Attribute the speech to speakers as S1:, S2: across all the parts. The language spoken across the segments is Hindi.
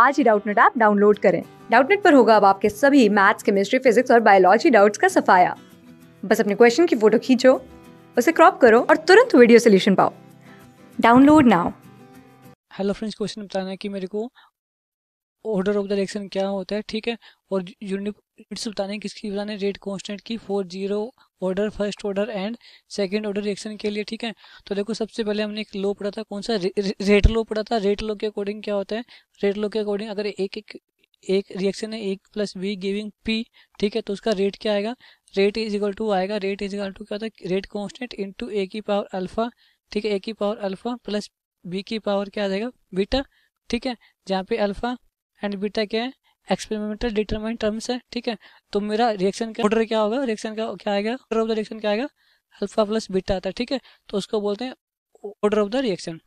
S1: आज ही डाउटनेट ऐप डाउनलोड करें डाउटनेट पर होगा अब आपके सभी मैथ्स केमिस्ट्री फिजिक्स और बायोलॉजी डाउट्स का सफाया बस अपने क्वेश्चन की फोटो खींचो उसे क्रॉप करो और तुरंत वीडियो सोल्यूशन पाओ download now
S2: hello friends question बताना है कि मेरे को ऑर्डर ऑफ द रिएक्शन क्या होता है ठीक है और यूनिट इट्स बताने किसकी बताने रेट कॉन्स्टेंट की for zero order first order and second order reaction के लिए ठीक है तो देखो सबसे पहले हमने एक लो पढ़ा था कौन सा रे, रे, रेट लो पढ़ा था रेट लो के अकॉर्डिंग क्या होता है रेट लो के अकॉर्डिंग अगर एक एक एक रिएक्शन है एक प्लस बी गिविंग पी ठीक है तो उसका रेट क्या आएगा रेट इज इक्वल टू आएगा रेट इज इक्वल टू क्या होता है rate constant into A की पावर अल्फा ठीक है ए की पावर अल्फा प्लस बी की पावर क्या आ जाएगा बीटा ठीक है जहाँ पे अल्फा एंड बीटा क्या है एक्सपेरिमेंटल डिटरमाइन टर्म्स है ठीक है तो मेरा रिएक्शन का ऑर्डर क्या होगा रिएक्शन का क्या आएगा ऑर्डर ऑफ द रिएक्शन क्या आएगा अल्फा प्लस बीटा आता है ठीक है तो उसको बोलते हैं ऑर्डर ऑफ द रिएक्शन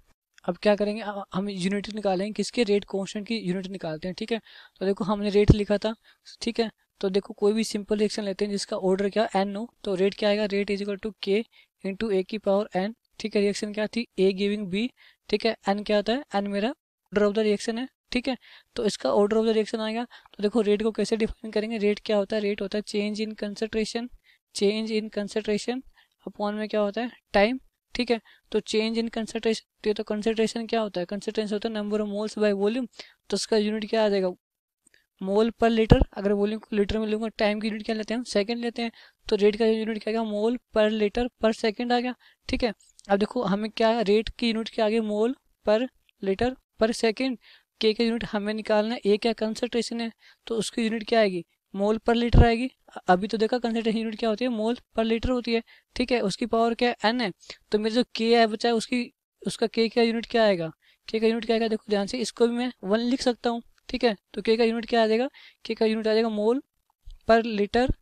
S2: अब क्या करेंगे हम यूनिट निकालेंगे किसके रेट कॉन्स्टेंट की यूनिट निकालते हैं ठीक है तो देखो हमने रेट लिखा था ठीक है तो देखो कोई भी सिंपल रिएक्शन लेते हैं जिसका ऑर्डर क्या एन हो तो रेट क्या आएगा rate is equal to K into A की पावर एन ठीक है रिएक्शन क्या थी ए गिविंग बी ठीक है एन क्या होता है एन मेरा ऑर्डर ऑफ द रिएक्शन है ठीक है तो इसका ऑर्डर ऑफ द रिएक्शन आएगा तो देखो रेट को कैसे डिफाइन करेंगे रेट क्या होता है रेट होता है change in concentration change in concentration upon में क्या होता है टाइम ठीक है तो चेंज इन कंसेंट्रेशन तो ये तो कंसनट्रेशन क्या होता है कंसेंट्रेशन होता है number of moles by volume तो उसका यूनिट क्या आ जाएगा मोल पर लीटर अगर वॉल्यूम को लीटर में लूंगा टाइम की यूनिट क्या लेते हैं हम सेकंड लेते हैं तो रेट का यूनिट क्या गया मोल पर लीटर पर सेकंड आ गया ठीक है अब देखो हमें क्या रेट की यूनिट क्या आ गई मोल पर लीटर पर सेकंड के का यूनिट हमें निकालना है ए क्या कंसनट्रेशन है तो उसकी यूनिट क्या आएगी मोल पर लीटर आएगी अभी तो देखा कंसनट्रेशन यूनिट क्या होती है मोल पर लीटर होती है ठीक है उसकी पावर क्या है एन है तो मेरे जो के है बचा है उसकी उसका के का यूनिट क्या आएगा के का यूनिट क्या आएगा देखो ध्यान से इसको भी मैं वन लिख सकता हूँ ठीक है तो के का यूनिट क्या आ जाएगा के का यूनिट आ जाएगा मोल पर लीटर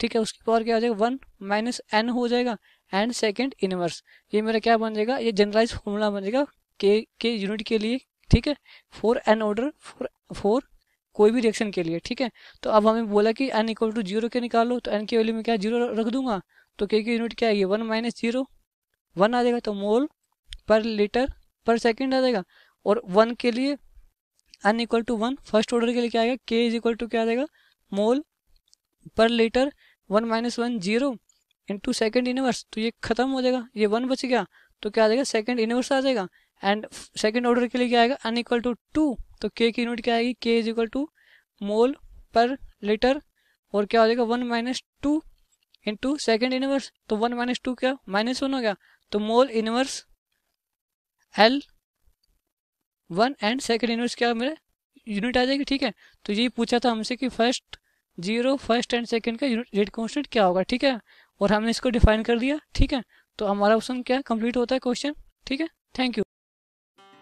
S2: ठीक है उसकी पावर क्या आ जाएगा वन माइनस एन हो जाएगा एंड सेकेंड इनवर्स ये मेरा क्या बन जाएगा ये जनरलाइज फॉर्मूला बन जाएगा के के यूनिट के लिए ठीक है for N order for for कोई भी रिएक्शन के लिए ठीक है तो अब हमें बोला कि एन इक्वल टू जीरो के निकालो तो एन की वैल्यू में क्या जीरो रख दूंगा तो के की यूनिट क्या आएगी वन माइनस जीरो वन आ जाएगा तो मोल पर लीटर पर सेकेंड आ जाएगा और वन के लिए N equal to one first order के लिए क्या आएगा के इज इक्वल टू क्या आ जाएगा मोल पर litre one minus one zero into second inverse तो ये खत्म हो जाएगा ये वन बच गया तो क्या आ जाएगा सेकेंड इनवर्स आ जाएगा एंड सेकेंड ऑर्डर के लिए क्या आएगा अन इक्वल टू टू तो के की यूनिट क्या आएगी के इज इक्वल टू मोल पर लीटर और क्या हो जाएगा one minus two into second inverse तो वन माइनस टू क्या माइनस वन हो गया तो mole inverse L one and second inverse क्या मेरे यूनिट आ जाएगी ठीक है तो यही पूछा था हमसे कि first zero first and second का रेट कॉन्स्टेंट क्या होगा ठीक है और हमने इसको डिफाइन कर दिया ठीक है तो हमारा ऑप्शन क्या कंप्लीट होता है क्वेश्चन ठीक है थैंक यू